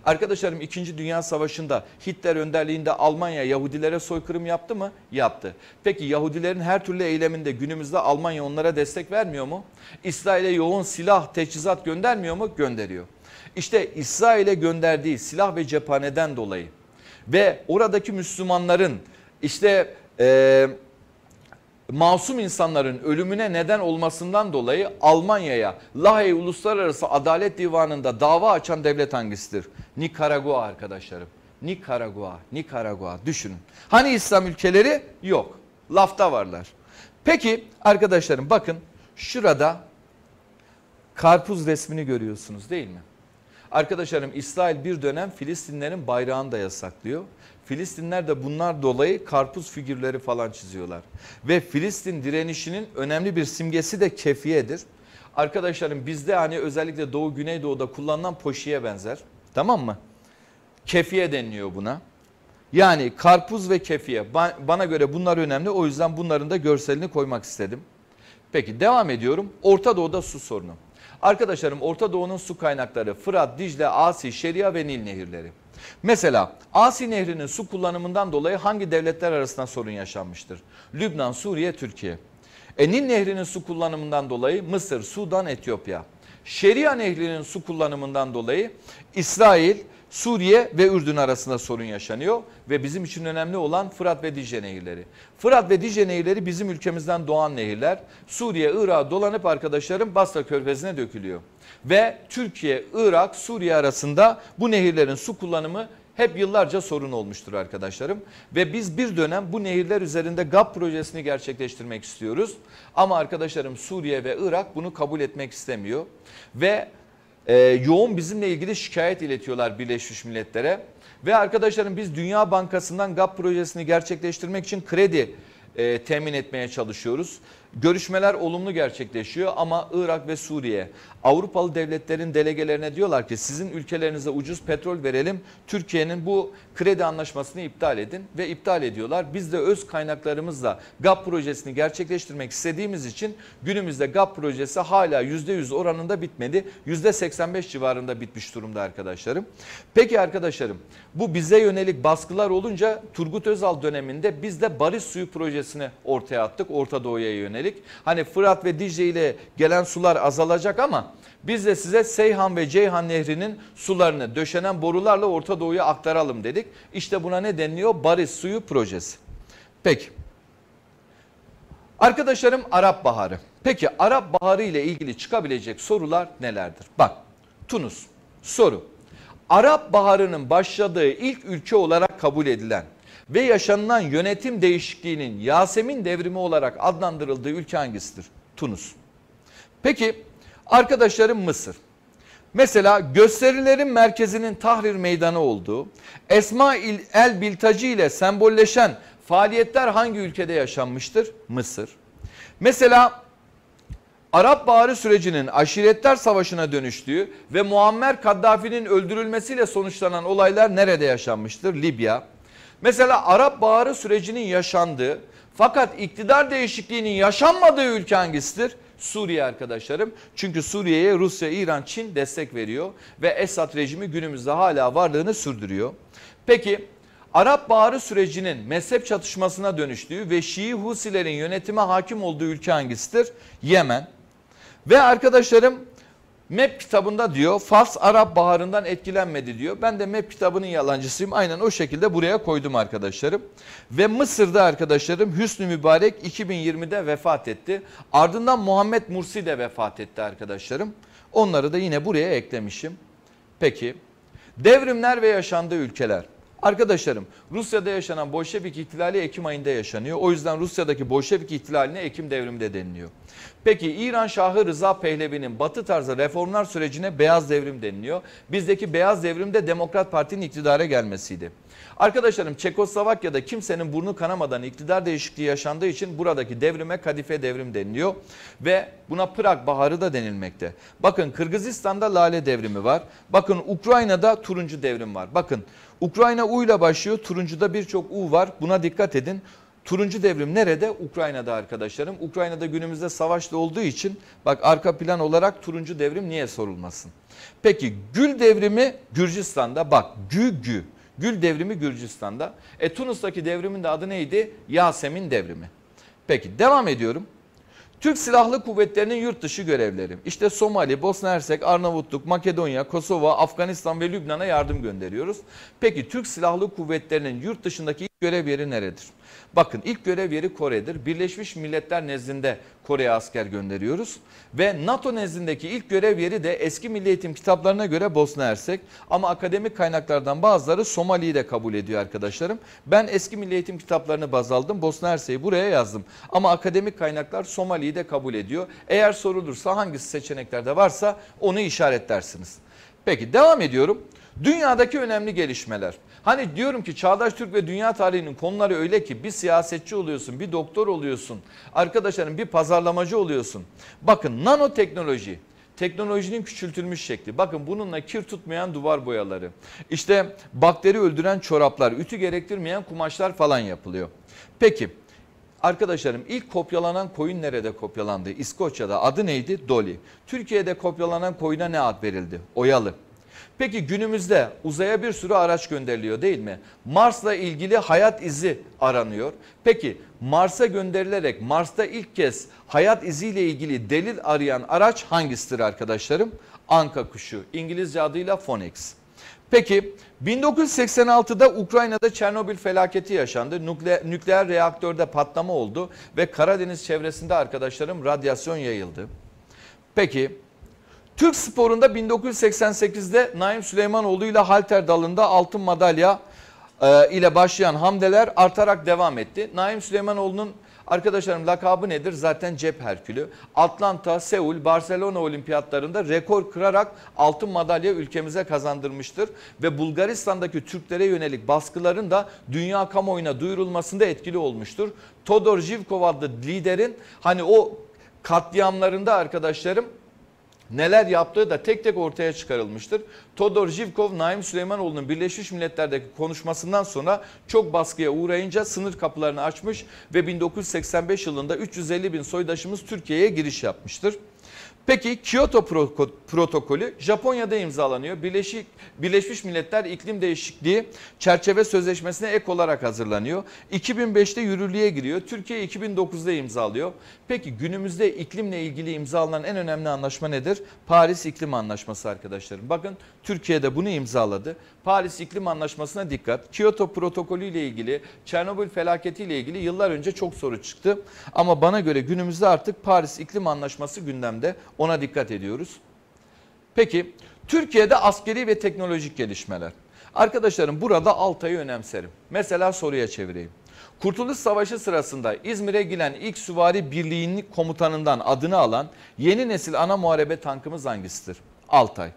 Speaker 1: Arkadaşlarım 2. Dünya Savaşı'nda Hitler önderliğinde Almanya Yahudilere soykırım yaptı mı? Yaptı. Peki Yahudilerin her türlü eyleminde günümüzde Almanya onlara destek vermiyor mu? İsrail'e yoğun silah, teçhizat göndermiyor mu? Gönderiyor. İşte İsrail'e gönderdiği silah ve cephaneden dolayı ve oradaki Müslümanların işte... Ee, masum insanların ölümüne neden olmasından dolayı Almanya'ya Lahey Uluslararası Adalet Divanı'nda dava açan devlet hangisidir? Nikaragua arkadaşlarım. Nikaragua, Nikaragua düşünün. Hani İslam ülkeleri? Yok. Lafta varlar. Peki arkadaşlarım bakın şurada karpuz resmini görüyorsunuz değil mi? Arkadaşlarım İsrail bir dönem Filistinlerin bayrağını da yasaklıyor. Filistinler de bunlar dolayı karpuz figürleri falan çiziyorlar. Ve Filistin direnişinin önemli bir simgesi de kefiyedir. Arkadaşlarım bizde hani özellikle Doğu Güneydoğu'da kullanılan poşiye benzer. Tamam mı? Kefiye deniliyor buna. Yani karpuz ve kefiye bana göre bunlar önemli o yüzden bunların da görselini koymak istedim. Peki devam ediyorum. Orta Doğu'da su sorunu. Arkadaşlarım Orta Doğu'nun su kaynakları Fırat, Dicle, Asi, Şeria ve Nil nehirleri. Mesela Asi Nehri'nin su kullanımından dolayı hangi devletler arasında sorun yaşanmıştır? Lübnan, Suriye, Türkiye. Enin Nehri'nin su kullanımından dolayı Mısır, Sudan, Etiyopya. Şeria Nehri'nin su kullanımından dolayı İsrail, Suriye ve Ürdün arasında sorun yaşanıyor ve bizim için önemli olan Fırat ve Dicle nehirleri. Fırat ve Dicle nehirleri bizim ülkemizden doğan nehirler. Suriye, Irak dolanıp arkadaşlarım Basra Körfezi'ne dökülüyor. Ve Türkiye, Irak, Suriye arasında bu nehirlerin su kullanımı hep yıllarca sorun olmuştur arkadaşlarım. Ve biz bir dönem bu nehirler üzerinde GAP projesini gerçekleştirmek istiyoruz. Ama arkadaşlarım Suriye ve Irak bunu kabul etmek istemiyor. Ve e, yoğun bizimle ilgili şikayet iletiyorlar Birleşmiş Milletler'e. Ve arkadaşlarım biz Dünya Bankası'ndan GAP projesini gerçekleştirmek için kredi e, temin etmeye çalışıyoruz. Görüşmeler olumlu gerçekleşiyor ama Irak ve Suriye Avrupalı devletlerin delegelerine diyorlar ki sizin ülkelerinize ucuz petrol verelim. Türkiye'nin bu kredi anlaşmasını iptal edin ve iptal ediyorlar. Biz de öz kaynaklarımızla GAP projesini gerçekleştirmek istediğimiz için günümüzde GAP projesi hala %100 oranında bitmedi. %85 civarında bitmiş durumda arkadaşlarım. Peki arkadaşlarım bu bize yönelik baskılar olunca Turgut Özal döneminde biz de Barış Suyu projesini ortaya attık Orta Doğu'ya yönelik. Hani Fırat ve Dicle ile gelen sular azalacak ama biz de size Seyhan ve Ceyhan nehrinin sularını döşenen borularla Orta Doğu'ya aktaralım dedik. İşte buna ne deniliyor? Barış Suyu Projesi. Peki. Arkadaşlarım Arap Baharı. Peki Arap Baharı ile ilgili çıkabilecek sorular nelerdir? Bak Tunus soru. Arap Baharı'nın başladığı ilk ülke olarak kabul edilen ve yaşanılan yönetim değişikliğinin Yasemin devrimi olarak adlandırıldığı ülke hangisidir? Tunus. Peki Arkadaşlarım Mısır. Mesela gösterilerin merkezinin Tahrir Meydanı olduğu, Esma el Biltacı ile sembolleşen faaliyetler hangi ülkede yaşanmıştır? Mısır. Mesela Arap Baharı sürecinin aşiretler savaşına dönüştüğü ve Muammer Kaddafi'nin öldürülmesiyle sonuçlanan olaylar nerede yaşanmıştır? Libya. Mesela Arap Baharı sürecinin yaşandığı fakat iktidar değişikliğinin yaşanmadığı ülke hangisidir? Suriye arkadaşlarım. Çünkü Suriye'ye Rusya, İran, Çin destek veriyor ve Esad rejimi günümüzde hala varlığını sürdürüyor. Peki Arap Baharı sürecinin mezhep çatışmasına dönüştüğü ve Şii Husilerin yönetime hakim olduğu ülke hangisidir? Yemen. Ve arkadaşlarım MEP kitabında diyor Fars Arap Baharı'ndan etkilenmedi diyor. Ben de MEP kitabının yalancısıyım. Aynen o şekilde buraya koydum arkadaşlarım. Ve Mısır'da arkadaşlarım Hüsnü Mübarek 2020'de vefat etti. Ardından Muhammed Mursi de vefat etti arkadaşlarım. Onları da yine buraya eklemişim. Peki devrimler ve yaşandığı ülkeler. Arkadaşlarım Rusya'da yaşanan Bolşevik ihtilali Ekim ayında yaşanıyor. O yüzden Rusya'daki Bolşevik ihtilaline Ekim devrimi deniliyor. Peki İran Şahı Rıza Pehlevi'nin batı tarzı reformlar sürecine beyaz devrim deniliyor. Bizdeki beyaz devrim de Demokrat Parti'nin iktidara gelmesiydi. Arkadaşlarım Çekoslovakya'da kimsenin burnu kanamadan iktidar değişikliği yaşandığı için buradaki devrime kadife devrim deniliyor ve buna Pırak Baharı da denilmekte. Bakın Kırgızistan'da lale devrimi var. Bakın Ukrayna'da turuncu devrim var. Bakın Ukrayna U ile başlıyor. Turuncuda birçok U var. Buna dikkat edin. Turuncu devrim nerede? Ukrayna'da arkadaşlarım. Ukrayna'da günümüzde savaşta olduğu için bak arka plan olarak turuncu devrim niye sorulmasın? Peki gül devrimi Gürcistan'da bak gü gü. Gül devrimi Gürcistan'da. E Tunus'taki devrimin de adı neydi? Yasemin devrimi. Peki devam ediyorum. Türk Silahlı Kuvvetleri'nin yurt dışı görevleri. İşte Somali, Bosna Hersek, Arnavutluk, Makedonya, Kosova, Afganistan ve Lübnan'a yardım gönderiyoruz. Peki Türk Silahlı Kuvvetleri'nin yurt dışındaki Görev yeri neredir? Bakın ilk görev yeri Kore'dir. Birleşmiş Milletler nezdinde Kore'ye asker gönderiyoruz. Ve NATO nezdindeki ilk görev yeri de eski milli eğitim kitaplarına göre Bosna Hersek. Ama akademik kaynaklardan bazıları Somali'yi de kabul ediyor arkadaşlarım. Ben eski milli eğitim kitaplarını baz aldım. Bosna Hersek'i buraya yazdım. Ama akademik kaynaklar Somali'yi de kabul ediyor. Eğer sorulursa hangisi seçeneklerde varsa onu işaretlersiniz. Peki devam ediyorum. Dünyadaki önemli gelişmeler. Hani diyorum ki çağdaş Türk ve dünya tarihinin konuları öyle ki bir siyasetçi oluyorsun, bir doktor oluyorsun, arkadaşların bir pazarlamacı oluyorsun. Bakın nanoteknoloji, teknolojinin küçültülmüş şekli. Bakın bununla kir tutmayan duvar boyaları. işte bakteri öldüren çoraplar, ütü gerektirmeyen kumaşlar falan yapılıyor. Peki Arkadaşlarım ilk kopyalanan koyun nerede kopyalandı? İskoçya'da adı neydi? Dolly. Türkiye'de kopyalanan koyuna ne ad verildi? Oyalı. Peki günümüzde uzaya bir sürü araç gönderiliyor değil mi? Mars'la ilgili hayat izi aranıyor. Peki Mars'a gönderilerek Mars'ta ilk kez hayat iziyle ilgili delil arayan araç hangisidir arkadaşlarım? Anka kuşu İngilizce adıyla Phoenix. Peki 1986'da Ukrayna'da Çernobil felaketi yaşandı. Nükle, nükleer reaktörde patlama oldu ve Karadeniz çevresinde arkadaşlarım radyasyon yayıldı. Peki Türk sporunda 1988'de Naim Süleymanoğlu ile halter dalında altın madalya e, ile başlayan hamdeler artarak devam etti. Naim Süleymanoğlu'nun arkadaşlarım lakabı nedir? Zaten cep herkülü. Atlanta, Seul, Barcelona olimpiyatlarında rekor kırarak altın madalya ülkemize kazandırmıştır. Ve Bulgaristan'daki Türklere yönelik baskıların da dünya kamuoyuna duyurulmasında etkili olmuştur. Todor Jivkov adlı liderin hani o katliamlarında arkadaşlarım neler yaptığı da tek tek ortaya çıkarılmıştır. Todor Jivkov, Naim Süleymanoğlu'nun Birleşmiş Milletler'deki konuşmasından sonra çok baskıya uğrayınca sınır kapılarını açmış ve 1985 yılında 350 bin soydaşımız Türkiye'ye giriş yapmıştır. Peki Kyoto protokolü Japonya'da imzalanıyor. Birleşik Birleşmiş Milletler İklim Değişikliği Çerçeve Sözleşmesi'ne ek olarak hazırlanıyor. 2005'te yürürlüğe giriyor. Türkiye 2009'da imzalıyor. Peki günümüzde iklimle ilgili imzalanan en önemli anlaşma nedir? Paris İklim Anlaşması arkadaşlarım. Bakın Türkiye'de bunu imzaladı. Paris İklim Anlaşması'na dikkat. Kyoto protokolü ile ilgili, Çernobil felaketi ile ilgili yıllar önce çok soru çıktı. Ama bana göre günümüzde artık Paris İklim Anlaşması gündemde. Ona dikkat ediyoruz. Peki Türkiye'de askeri ve teknolojik gelişmeler. Arkadaşlarım burada Altay'ı önemserim. Mesela soruya çevireyim. Kurtuluş Savaşı sırasında İzmir'e giren ilk süvari birliğinin komutanından adını alan yeni nesil ana muharebe tankımız hangisidir? Altay.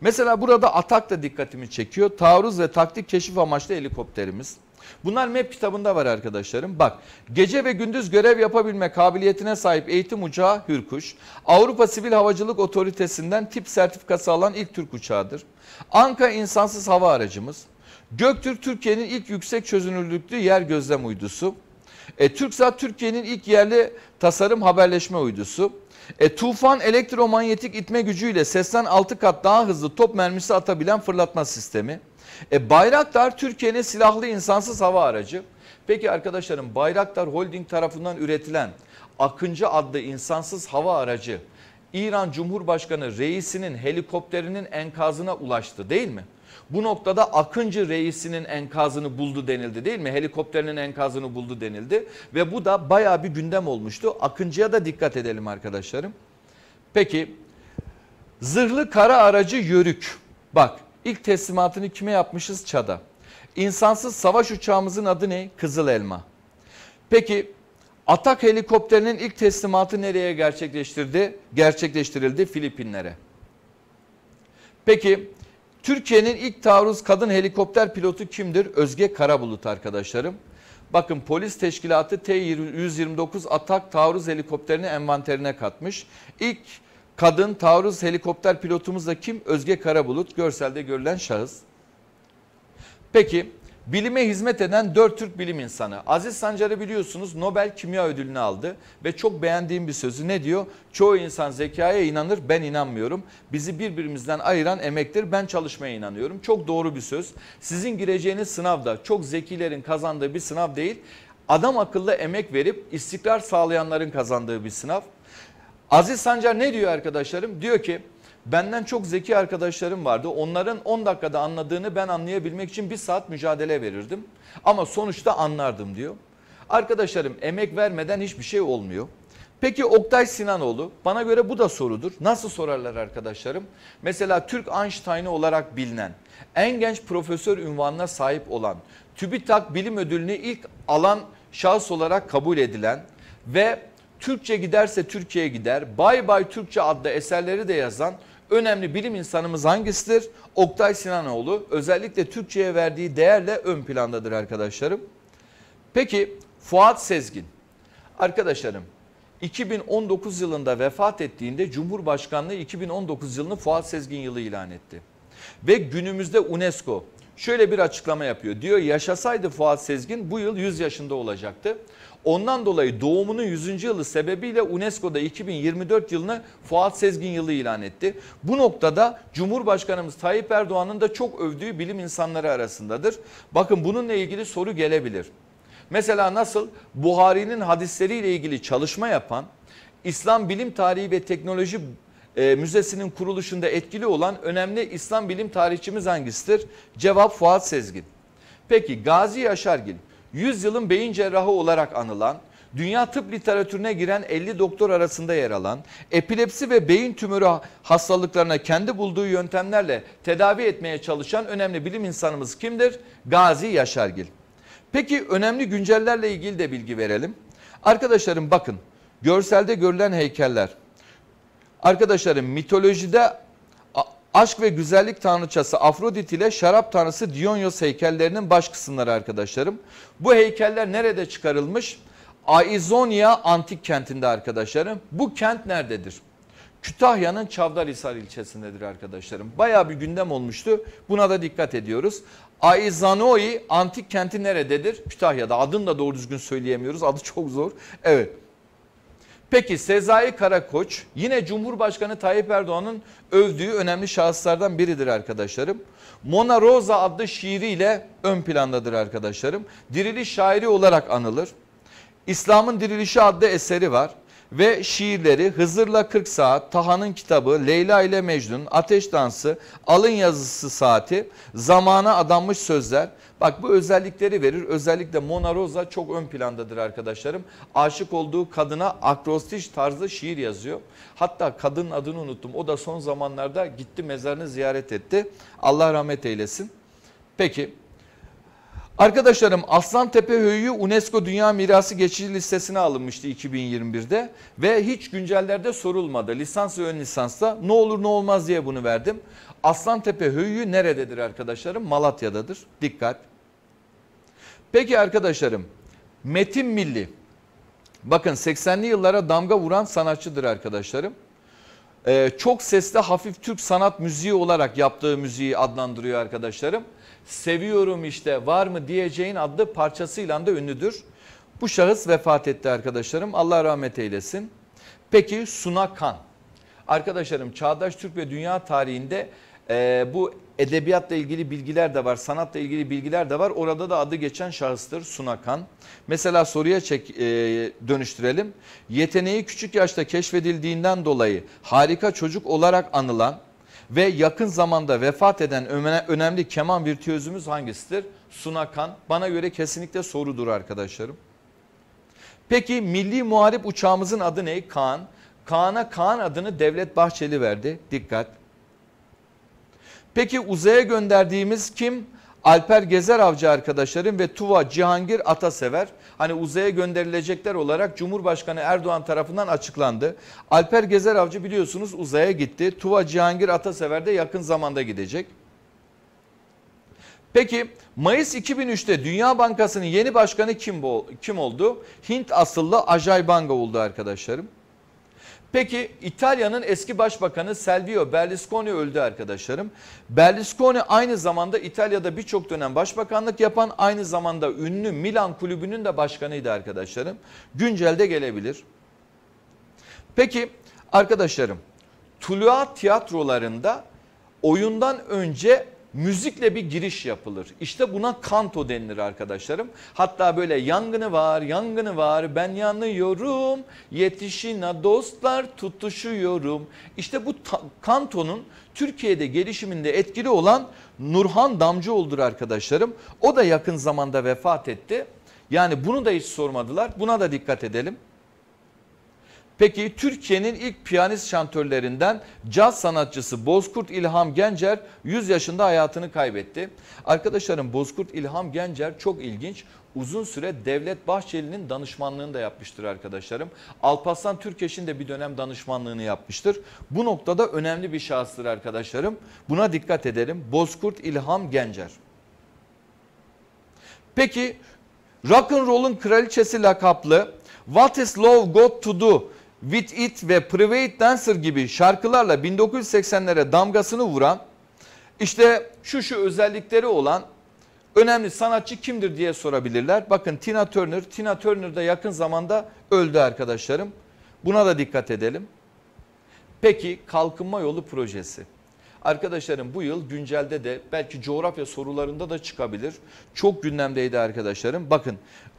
Speaker 1: Mesela burada atak da dikkatimi çekiyor. Taarruz ve taktik keşif amaçlı helikopterimiz. Bunlar MEP kitabında var arkadaşlarım. Bak gece ve gündüz görev yapabilme kabiliyetine sahip eğitim uçağı Hürkuş. Avrupa Sivil Havacılık Otoritesi'nden tip sertifikası alan ilk Türk uçağıdır. Anka insansız hava aracımız. Göktürk Türkiye'nin ilk yüksek çözünürlüklü yer gözlem uydusu. E, TürkSat Türkiye'nin ilk yerli tasarım haberleşme uydusu. E, tufan elektromanyetik itme gücüyle sesten 6 kat daha hızlı top mermisi atabilen fırlatma sistemi. E, Bayraktar Türkiye'nin silahlı insansız hava aracı. Peki arkadaşlarım Bayraktar Holding tarafından üretilen Akıncı adlı insansız hava aracı İran Cumhurbaşkanı reisinin helikopterinin enkazına ulaştı değil mi? Bu noktada Akıncı reisinin enkazını buldu denildi değil mi? Helikopterinin enkazını buldu denildi ve bu da baya bir gündem olmuştu. Akıncı'ya da dikkat edelim arkadaşlarım. Peki zırhlı kara aracı Yörük. Bak ilk teslimatını kime yapmışız? Çad'a. İnsansız savaş uçağımızın adı ne? Kızıl Elma. Peki Atak helikopterinin ilk teslimatı nereye gerçekleştirdi? Gerçekleştirildi Filipinlere. Peki Türkiye'nin ilk taarruz kadın helikopter pilotu kimdir? Özge Karabulut arkadaşlarım. Bakın polis teşkilatı T-129 atak taarruz helikopterini envanterine katmış. İlk kadın taarruz helikopter pilotumuz da kim? Özge Karabulut görselde görülen şahıs. Peki Bilime hizmet eden dört Türk bilim insanı. Aziz Sancar'ı biliyorsunuz Nobel Kimya Ödülünü aldı ve çok beğendiğim bir sözü ne diyor? Çoğu insan zekaya inanır ben inanmıyorum. Bizi birbirimizden ayıran emektir ben çalışmaya inanıyorum. Çok doğru bir söz. Sizin gireceğiniz sınavda çok zekilerin kazandığı bir sınav değil. Adam akıllı emek verip istikrar sağlayanların kazandığı bir sınav. Aziz Sancar ne diyor arkadaşlarım? Diyor ki Benden çok zeki arkadaşlarım vardı. Onların 10 dakikada anladığını ben anlayabilmek için bir saat mücadele verirdim. Ama sonuçta anlardım diyor. Arkadaşlarım emek vermeden hiçbir şey olmuyor. Peki Oktay Sinanoğlu bana göre bu da sorudur. Nasıl sorarlar arkadaşlarım? Mesela Türk Einstein'ı olarak bilinen, en genç profesör ünvanına sahip olan, TÜBİTAK Bilim Ödülünü ilk alan şahıs olarak kabul edilen ve Türkçe giderse Türkiye gider, Bay Bay Türkçe adlı eserleri de yazan önemli bilim insanımız hangisidir? Oktay Sinanoğlu özellikle Türkçe'ye verdiği değerle ön plandadır arkadaşlarım. Peki Fuat Sezgin. Arkadaşlarım 2019 yılında vefat ettiğinde Cumhurbaşkanlığı 2019 yılını Fuat Sezgin yılı ilan etti. Ve günümüzde UNESCO şöyle bir açıklama yapıyor. Diyor yaşasaydı Fuat Sezgin bu yıl 100 yaşında olacaktı. Ondan dolayı doğumunun 100. yılı sebebiyle UNESCO'da 2024 yılını Fuat Sezgin yılı ilan etti. Bu noktada Cumhurbaşkanımız Tayyip Erdoğan'ın da çok övdüğü bilim insanları arasındadır. Bakın bununla ilgili soru gelebilir. Mesela nasıl Buhari'nin hadisleriyle ilgili çalışma yapan, İslam Bilim Tarihi ve Teknoloji e, Müzesi'nin kuruluşunda etkili olan önemli İslam bilim tarihçimiz hangisidir? Cevap Fuat Sezgin. Peki Gazi Yaşargil yüzyılın beyin cerrahı olarak anılan, dünya tıp literatürüne giren 50 doktor arasında yer alan, epilepsi ve beyin tümörü hastalıklarına kendi bulduğu yöntemlerle tedavi etmeye çalışan önemli bilim insanımız kimdir? Gazi Yaşargil. Peki önemli güncellerle ilgili de bilgi verelim. Arkadaşlarım bakın görselde görülen heykeller. Arkadaşlarım mitolojide Aşk ve güzellik tanrıçası Afrodit ile şarap tanrısı Dionyos heykellerinin baş kısımları arkadaşlarım. Bu heykeller nerede çıkarılmış? Aizonia antik kentinde arkadaşlarım. Bu kent nerededir? Kütahya'nın Çavdarhisar ilçesindedir arkadaşlarım. Baya bir gündem olmuştu. Buna da dikkat ediyoruz. Aizanoi antik kenti nerededir? Kütahya'da. Adını da doğru düzgün söyleyemiyoruz. Adı çok zor. Evet. Peki Sezai Karakoç yine Cumhurbaşkanı Tayyip Erdoğan'ın övdüğü önemli şahıslardan biridir arkadaşlarım. Mona Rosa adlı şiiriyle ön plandadır arkadaşlarım. Diriliş şairi olarak anılır. İslam'ın Dirilişi adlı eseri var ve şiirleri Hızır'la 40 saat, Taha'nın kitabı, Leyla ile Mecnun, Ateş Dansı, Alın Yazısı Saati, Zamana Adanmış Sözler. Bak bu özellikleri verir. Özellikle Mona Rosa çok ön plandadır arkadaşlarım. Aşık olduğu kadına akrostiş tarzı şiir yazıyor. Hatta kadının adını unuttum. O da son zamanlarda gitti mezarını ziyaret etti. Allah rahmet eylesin. Peki Arkadaşlarım Aslan Tepe Höyü UNESCO Dünya Mirası geçici listesine alınmıştı 2021'de ve hiç güncellerde sorulmadı. Lisans ve ön lisansta ne olur ne olmaz diye bunu verdim. Aslan Tepe Höyü nerededir arkadaşlarım? Malatya'dadır. Dikkat. Peki arkadaşlarım Metin Milli bakın 80'li yıllara damga vuran sanatçıdır arkadaşlarım. Ee, çok sesli hafif Türk sanat müziği olarak yaptığı müziği adlandırıyor arkadaşlarım seviyorum işte var mı diyeceğin adlı parçasıyla da ünlüdür. Bu şahıs vefat etti arkadaşlarım Allah rahmet eylesin. Peki Suna Kan. Arkadaşlarım çağdaş Türk ve dünya tarihinde e, bu edebiyatla ilgili bilgiler de var, sanatla ilgili bilgiler de var. Orada da adı geçen şahıstır Sunakan. Mesela soruya çek, e, dönüştürelim. Yeteneği küçük yaşta keşfedildiğinden dolayı harika çocuk olarak anılan ve yakın zamanda vefat eden önemli keman virtüözümüz hangisidir? Sunakan. Bana göre kesinlikle sorudur arkadaşlarım. Peki milli muharip uçağımızın adı ne? Kaan. Kaan'a Kaan adını Devlet Bahçeli verdi. Dikkat. Peki uzaya gönderdiğimiz kim? Alper Gezer Avcı arkadaşlarım ve Tuva Cihangir Atasever hani uzaya gönderilecekler olarak Cumhurbaşkanı Erdoğan tarafından açıklandı. Alper Gezer Avcı biliyorsunuz uzaya gitti. Tuva Cihangir Atasever de yakın zamanda gidecek. Peki Mayıs 2003'te Dünya Bankası'nın yeni başkanı kim, kim oldu? Hint asıllı Ajay Banga oldu arkadaşlarım. Peki İtalya'nın eski başbakanı Silvio Berlusconi öldü arkadaşlarım. Berlusconi aynı zamanda İtalya'da birçok dönem başbakanlık yapan aynı zamanda ünlü Milan kulübünün de başkanıydı arkadaşlarım. Güncelde gelebilir. Peki arkadaşlarım Tuluğa tiyatrolarında oyundan önce müzikle bir giriş yapılır. İşte buna kanto denilir arkadaşlarım. Hatta böyle yangını var, yangını var, ben yanıyorum, yetişine dostlar tutuşuyorum. İşte bu kantonun Türkiye'de gelişiminde etkili olan Nurhan Damcıoğlu'dur arkadaşlarım. O da yakın zamanda vefat etti. Yani bunu da hiç sormadılar. Buna da dikkat edelim. Peki Türkiye'nin ilk piyanist şantörlerinden caz sanatçısı Bozkurt İlham Gencer 100 yaşında hayatını kaybetti. Arkadaşlarım Bozkurt İlham Gencer çok ilginç. Uzun süre Devlet Bahçeli'nin danışmanlığını da yapmıştır arkadaşlarım. Alparslan Türkeş'in de bir dönem danışmanlığını yapmıştır. Bu noktada önemli bir şahıstır arkadaşlarım. Buna dikkat edelim. Bozkurt İlham Gencer. Peki rock'n'roll'un kraliçesi lakaplı What is love got to do With It ve Private Dancer gibi şarkılarla 1980'lere damgasını vuran işte şu şu özellikleri olan önemli sanatçı kimdir diye sorabilirler. Bakın Tina Turner, Tina Turner de yakın zamanda öldü arkadaşlarım. Buna da dikkat edelim. Peki kalkınma yolu projesi. Arkadaşlarım bu yıl güncelde de belki coğrafya sorularında da çıkabilir. Çok gündemdeydi arkadaşlarım. Bakın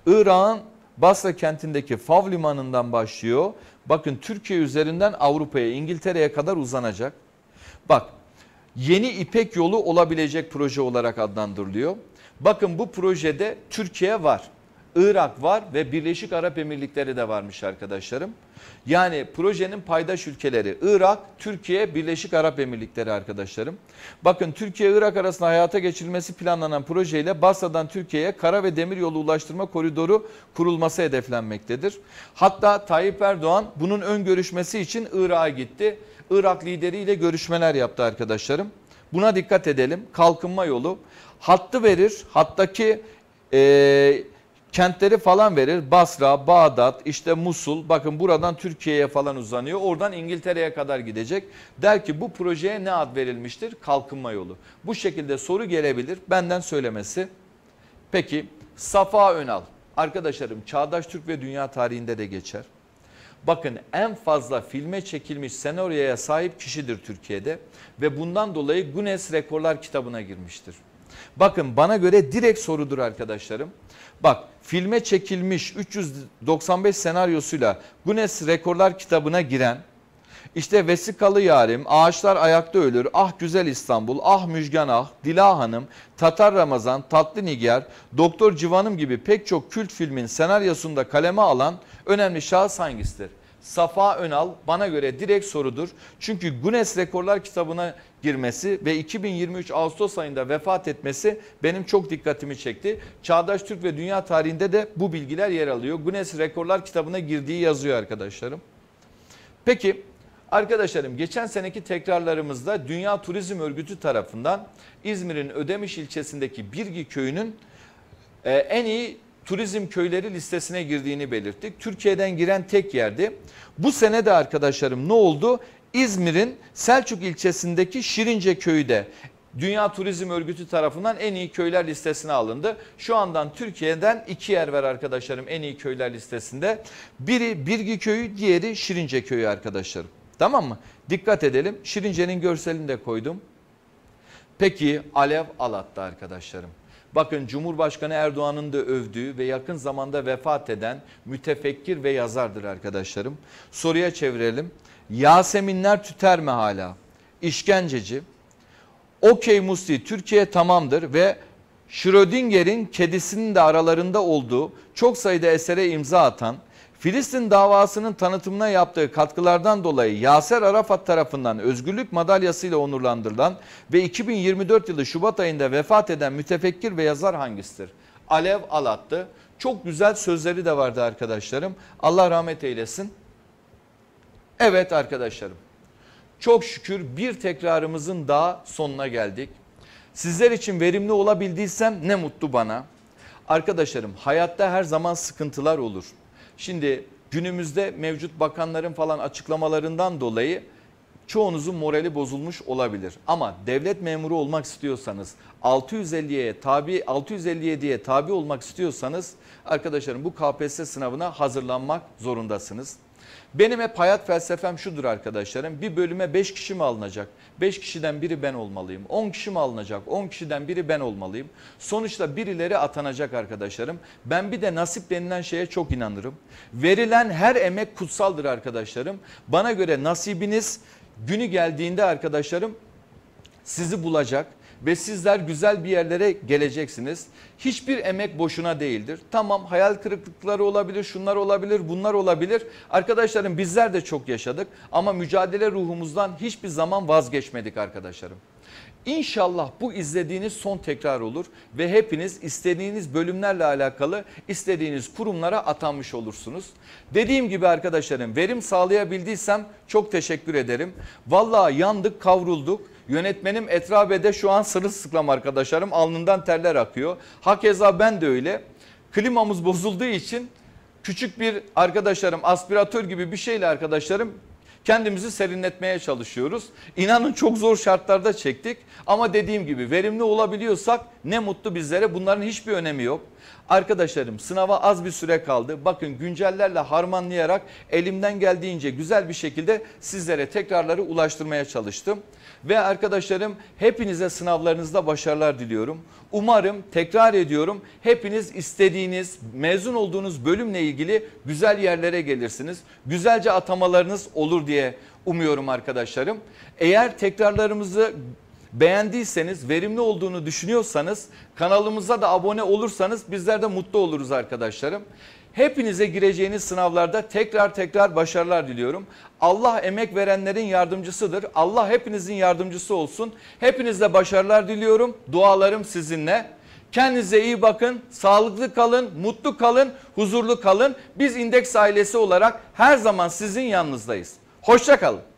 Speaker 1: Irak'ın Basra kentindeki Fav limanından başlıyor. Bakın Türkiye üzerinden Avrupa'ya, İngiltere'ye kadar uzanacak. Bak yeni İpek yolu olabilecek proje olarak adlandırılıyor. Bakın bu projede Türkiye var. Irak var ve Birleşik Arap Emirlikleri de varmış arkadaşlarım. Yani projenin paydaş ülkeleri Irak, Türkiye, Birleşik Arap Emirlikleri arkadaşlarım. Bakın Türkiye-Irak arasında hayata geçirilmesi planlanan projeyle Basra'dan Türkiye'ye kara ve demir yolu ulaştırma koridoru kurulması hedeflenmektedir. Hatta Tayyip Erdoğan bunun ön görüşmesi için Irak'a gitti. Irak lideriyle görüşmeler yaptı arkadaşlarım. Buna dikkat edelim. Kalkınma yolu hattı verir. Hattaki e, kentleri falan verir. Basra, Bağdat, işte Musul bakın buradan Türkiye'ye falan uzanıyor. Oradan İngiltere'ye kadar gidecek. Der ki bu projeye ne ad verilmiştir? Kalkınma yolu. Bu şekilde soru gelebilir benden söylemesi. Peki Safa Önal arkadaşlarım Çağdaş Türk ve Dünya tarihinde de geçer. Bakın en fazla filme çekilmiş senaryoya sahip kişidir Türkiye'de ve bundan dolayı Guinness Rekorlar kitabına girmiştir. Bakın bana göre direkt sorudur arkadaşlarım. Bak filme çekilmiş 395 senaryosuyla Guinness Rekorlar kitabına giren işte Vesikalı Yarim, Ağaçlar Ayakta Ölür, Ah Güzel İstanbul, Ah Müjgan Ah, Dila Hanım, Tatar Ramazan, Tatlı Niger, Doktor Civanım gibi pek çok kült filmin senaryosunda kaleme alan önemli şahıs hangisidir? Safa Önal bana göre direkt sorudur. Çünkü Guinness Rekorlar kitabına girmesi ve 2023 Ağustos ayında vefat etmesi benim çok dikkatimi çekti. Çağdaş Türk ve dünya tarihinde de bu bilgiler yer alıyor. Guinness Rekorlar kitabına girdiği yazıyor arkadaşlarım. Peki arkadaşlarım geçen seneki tekrarlarımızda Dünya Turizm Örgütü tarafından İzmir'in Ödemiş ilçesindeki Birgi köyünün e, en iyi turizm köyleri listesine girdiğini belirttik. Türkiye'den giren tek yerdi. Bu sene de arkadaşlarım ne oldu? İzmir'in Selçuk ilçesindeki Şirince köyde Dünya Turizm Örgütü tarafından en iyi köyler listesine alındı. Şu andan Türkiye'den iki yer var arkadaşlarım en iyi köyler listesinde. Biri Birgi Köyü, diğeri Şirince Köyü arkadaşlarım. Tamam mı? Dikkat edelim. Şirince'nin görselini de koydum. Peki Alev Alat'ta arkadaşlarım. Bakın Cumhurbaşkanı Erdoğan'ın da övdüğü ve yakın zamanda vefat eden mütefekkir ve yazardır arkadaşlarım. Soruya çevirelim. Yaseminler tüter mi hala? İşkenceci. Okey Musti Türkiye tamamdır ve Schrödinger'in kedisinin de aralarında olduğu çok sayıda esere imza atan Filistin davasının tanıtımına yaptığı katkılardan dolayı Yaser Arafat tarafından özgürlük madalyasıyla onurlandırılan ve 2024 yılı Şubat ayında vefat eden mütefekkir ve yazar hangisidir? Alev Alat'tı. Çok güzel sözleri de vardı arkadaşlarım. Allah rahmet eylesin. Evet arkadaşlarım. Çok şükür bir tekrarımızın daha sonuna geldik. Sizler için verimli olabildiysem ne mutlu bana. Arkadaşlarım hayatta her zaman sıkıntılar olur Şimdi günümüzde mevcut bakanların falan açıklamalarından dolayı çoğunuzun morali bozulmuş olabilir. Ama devlet memuru olmak istiyorsanız 650'ye tabi 657'ye tabi olmak istiyorsanız arkadaşlarım bu KPSS sınavına hazırlanmak zorundasınız. Benim hep hayat felsefem şudur arkadaşlarım. Bir bölüme 5 kişi mi alınacak? 5 kişiden biri ben olmalıyım. 10 kişi mi alınacak? 10 kişiden biri ben olmalıyım. Sonuçta birileri atanacak arkadaşlarım. Ben bir de nasip denilen şeye çok inanırım. Verilen her emek kutsaldır arkadaşlarım. Bana göre nasibiniz günü geldiğinde arkadaşlarım sizi bulacak ve sizler güzel bir yerlere geleceksiniz. Hiçbir emek boşuna değildir. Tamam hayal kırıklıkları olabilir, şunlar olabilir, bunlar olabilir. Arkadaşlarım bizler de çok yaşadık ama mücadele ruhumuzdan hiçbir zaman vazgeçmedik arkadaşlarım. İnşallah bu izlediğiniz son tekrar olur ve hepiniz istediğiniz bölümlerle alakalı istediğiniz kurumlara atanmış olursunuz. Dediğim gibi arkadaşlarım verim sağlayabildiysem çok teşekkür ederim. Vallahi yandık kavrulduk Yönetmenim Etrabe'de şu an sırılsıklam arkadaşlarım alnından terler akıyor. Hakeza ben de öyle. Klimamız bozulduğu için küçük bir arkadaşlarım aspiratör gibi bir şeyle arkadaşlarım kendimizi serinletmeye çalışıyoruz. İnanın çok zor şartlarda çektik ama dediğim gibi verimli olabiliyorsak ne mutlu bizlere bunların hiçbir önemi yok. Arkadaşlarım sınava az bir süre kaldı. Bakın güncellerle harmanlayarak elimden geldiğince güzel bir şekilde sizlere tekrarları ulaştırmaya çalıştım. Ve arkadaşlarım hepinize sınavlarınızda başarılar diliyorum. Umarım tekrar ediyorum hepiniz istediğiniz mezun olduğunuz bölümle ilgili güzel yerlere gelirsiniz. Güzelce atamalarınız olur diye umuyorum arkadaşlarım. Eğer tekrarlarımızı beğendiyseniz, verimli olduğunu düşünüyorsanız kanalımıza da abone olursanız bizler de mutlu oluruz arkadaşlarım. Hepinize gireceğiniz sınavlarda tekrar tekrar başarılar diliyorum. Allah emek verenlerin yardımcısıdır. Allah hepinizin yardımcısı olsun. Hepinizle başarılar diliyorum. Dualarım sizinle. Kendinize iyi bakın, sağlıklı kalın, mutlu kalın, huzurlu kalın. Biz indeks ailesi olarak her zaman sizin yanınızdayız. Hoşçakalın.